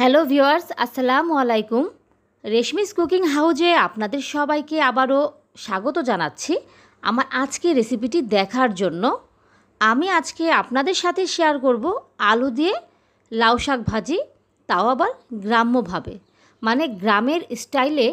hello viewers আসসালামু আলাইকুম Reshmi's cooking হাউজে আপনাদের সবাইকে আবারও স্বাগত জানাচ্ছি আমার আজকে রেসিপিটি দেখার জন্য আমি আজকে আপনাদের সাথে শেয়ার করব আলু দিয়ে লাউ শাক ভাজি তাও আবার গ্রাম্যভাবে মানে গ্রামের স্টাইলে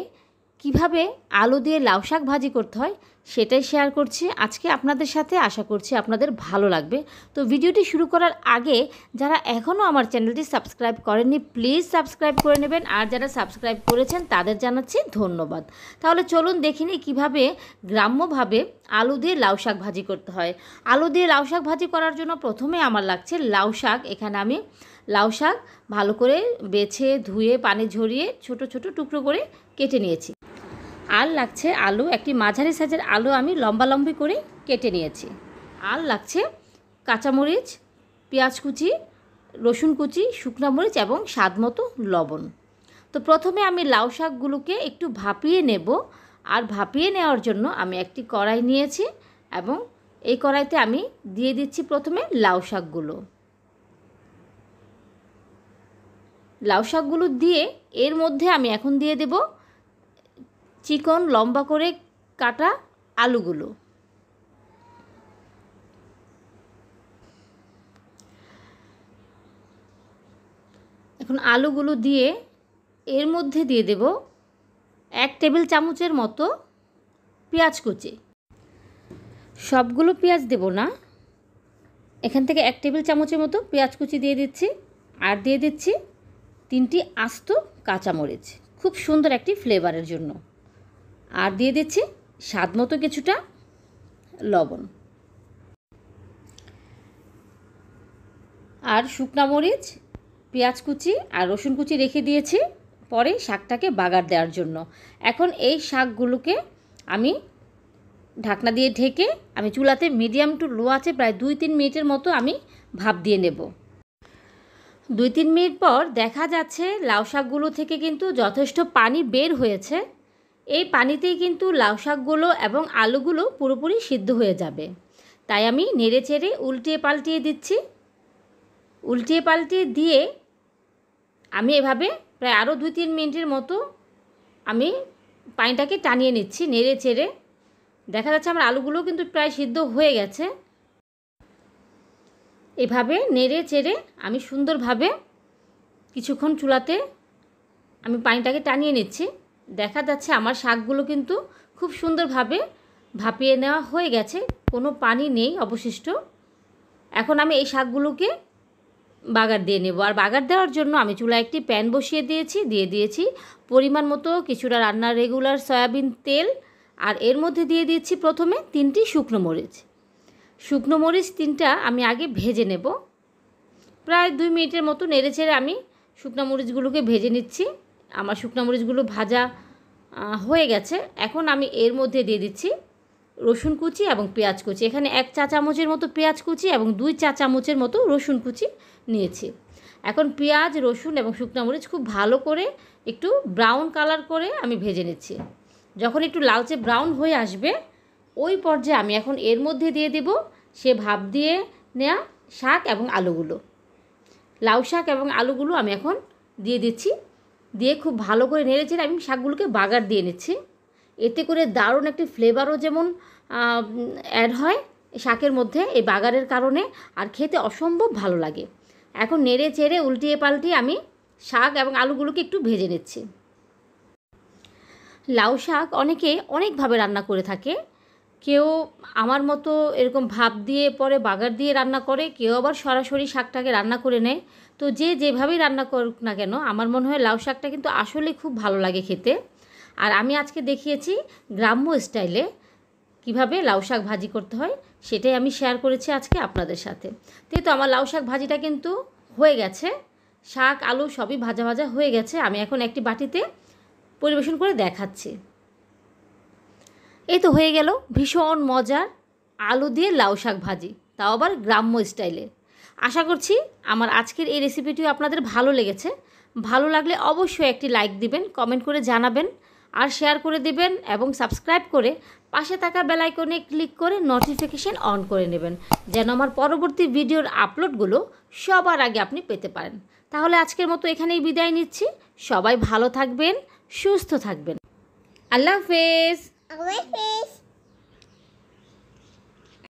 কিভাবে আলু দিয়ে লাউ শাক ভাজি করতে হয় সেটাই শেয়ার করছি আজকে আপনাদের সাথে আশা করছি আপনাদের ভালো লাগবে তো ভিডিওটি শুরু করার আগে যারা এখনও আমার চ্যানেলটি সাবস্ক্রাইব করেননি প্লিজ সাবস্ক্রাইব করে নেবেন আর যারা সাবস্ক্রাইব করেছেন তাদের জানাচ্ছি ধন্যবাদ তাহলে চলুন দেখিনি কিভাবে গ্রাম্যভাবে আলু দিয়ে লাউ শাক ভাজি করতে হয় আলু দিয়ে লাউ শাক ভাজি করার জন্য প্রথমে আমার লাগছে লাউ শাক এখানে আমি লাউ শাক ভালো করে বেছে ধুয়ে পানি ঝরিয়ে ছোট ছোট টুকরো করে কেটে নিয়েছি আর লাগছে আলু একটি মাঝারি সাইজের আলু আমি লম্বা লম্বি করে কেটে নিয়েছি আর লাগছে কাঁচামরিচ পেঁয়াজ কুচি রসুন কুচি শুকনা মরিচ এবং স্বাদ মতো লবণ তো প্রথমে আমি লাউ শাকগুলোকে একটু ভাপিয়ে নেব আর ভাপিয়ে নেওয়ার জন্য আমি একটি কড়াই নিয়েছি এবং এই কড়াইতে আমি দিয়ে দিচ্ছি প্রথমে লাউ শাকগুলো লাউ শাকগুলো দিয়ে এর মধ্যে আমি এখন দিয়ে দেবো চিকন লম্বা করে কাটা আলুগুলো এখন আলুগুলো দিয়ে এর মধ্যে দিয়ে দেব এক টেবিল চামচের মতো পেঁয়াজ কুচি সবগুলো পেঁয়াজ দেব না এখান থেকে এক টেবিল চামচের মতো পেঁয়াজ কুচি দিয়ে দিচ্ছি আর দিয়ে দিচ্ছি তিনটি আস্ত কাঁচামরিচ খুব সুন্দর একটি ফ্লেভারের জন্য আর দিয়ে দিচ্ছি স্বাদ মতো কিছুটা লবণ আর শুকনা মরিচ পেঁয়াজ কুচি আর রসুন কুচি রেখে দিয়েছি পরে শাকটাকে বাগার দেওয়ার জন্য এখন এই শাকগুলোকে আমি ঢাকনা দিয়ে ঢেকে আমি চুলাতে মিডিয়াম টু লো আছে প্রায় দুই তিন মিনিটের মতো আমি ভাপ দিয়ে নেব দুই তিন মিনিট পর দেখা যাচ্ছে লাউ শাকগুলো থেকে কিন্তু যথেষ্ট পানি বের হয়েছে এই পানিতেই কিন্তু লাউ শাকগুলো এবং আলুগুলো পুরোপুরি সিদ্ধ হয়ে যাবে তাই আমি নেড়ে চেড়ে উল্টিয়ে পাল্টিয়ে দিচ্ছি উল্টিয়ে পাল্টিয়ে দিয়ে আমি এভাবে প্রায় আরও দুই তিন মিনিটের মতো আমি পানিটাকে টানিয়ে নিচ্ছি নেড়ে চেড়ে দেখা যাচ্ছে আমার আলুগুলো কিন্তু প্রায় সিদ্ধ হয়ে গেছে এভাবে নেড়ে চেড়ে আমি সুন্দরভাবে কিছুক্ষণ চুলাতে আমি পানিটাকে টানিয়ে নিচ্ছি দেখা যাচ্ছে আমার শাকগুলো কিন্তু খুব সুন্দরভাবে ভাপিয়ে নেওয়া হয়ে গেছে কোনো পানি নেই অবশিষ্ট এখন আমি এই শাকগুলোকে বাগার দিয়ে নেব আর বাগার দেওয়ার জন্য আমি চুলা একটি প্যান বসিয়ে দিয়েছি দিয়ে দিয়েছি পরিমাণ মতো কিছুটা রান্নার রেগুলার সয়াবিন তেল আর এর মধ্যে দিয়ে দিয়েছি প্রথমে তিনটি শুকনো মরিচ শুকনো মরিচ তিনটা আমি আগে ভেজে নেব প্রায় দুই মিনিটের মতো নেড়ে ছেড়ে আমি শুকনো মরিচগুলোকে ভেজে নিচ্ছি আমার শুকনো মরিচগুলো ভাজা হয়ে গেছে এখন আমি এর মধ্যে দিয়ে দিচ্ছি রসুন কুচি এবং পেঁয়াজ কুচি এখানে এক চা চামচের মতো পেঁয়াজ কুচি এবং দুই চা চামচের মতো রসুন কুচি নিয়েছি এখন পেঁয়াজ রসুন এবং শুকনো মরিচ খুব ভালো করে একটু ব্রাউন কালার করে আমি ভেজে নিচ্ছি যখন একটু লালচে ব্রাউন হয়ে আসবে ওই পর্যায়ে আমি এখন এর মধ্যে দিয়ে দেব সে ভাব দিয়ে নেয়া শাক এবং আলুগুলো লাউ শাক এবং আলুগুলো আমি এখন দিয়ে দিচ্ছি দিয়ে খুব ভালো করে নেড়েছি আমি শাকগুলোকে বাগার দিয়ে নিচ্ছি এতে করে দারুণ একটি ফ্লেভারও যেমন অ্যাড হয় শাকের মধ্যে এই বাগারের কারণে আর খেতে অসম্ভব ভালো লাগে এখন নেড়ে চেড়ে উল্টিয়ে পাল্টিয়ে আমি শাক এবং আলুগুলোকে একটু ভেজে নিচ্ছি লাউ শাক অনেকে অনেকভাবে রান্না করে থাকে কেউ আমার মতো এরকম ভাব দিয়ে পরে বাগার দিয়ে রান্না করে কেউ আবার সরাসরি শাকটাকে রান্না করে নেয় তো যে যেভাবেই রান্না করুক না কেন আমার মনে হয় লাউ শাকটা কিন্তু আসলে খুব ভালো লাগে খেতে আর আমি আজকে দেখিয়েছি গ্রাম্য স্টাইলে কিভাবে লাউ শাক ভাজি করতে হয় সেটাই আমি শেয়ার করেছি আজকে আপনাদের সাথে তো আমার লাউ শাক ভাজিটা কিন্তু হয়ে গেছে শাক আলু সবই ভাজা ভাজা হয়ে গেছে আমি এখন একটি বাটিতে পরিবেশন করে দেখাচ্ছি এই তো হয়ে গেল ভীষণ মজার আলু দিয়ে লাউ শাক ভাজি তাও আবার গ্রাম্য স্টাইলে আশা করছি আমার আজকের এই রেসিপিটিও আপনাদের ভালো লেগেছে ভালো লাগলে অবশ্যই একটি লাইক দিবেন কমেন্ট করে জানাবেন আর শেয়ার করে দিবেন এবং সাবস্ক্রাইব করে পাশে থাকা বেলাইকনে ক্লিক করে নোটিফিকেশান অন করে নেবেন যেন আমার পরবর্তী ভিডিওর আপলোডগুলো সবার আগে আপনি পেতে পারেন তাহলে আজকের মতো এখানেই বিদায় নিচ্ছি সবাই ভালো থাকবেন সুস্থ থাকবেন আল্লাহ হাফেজ away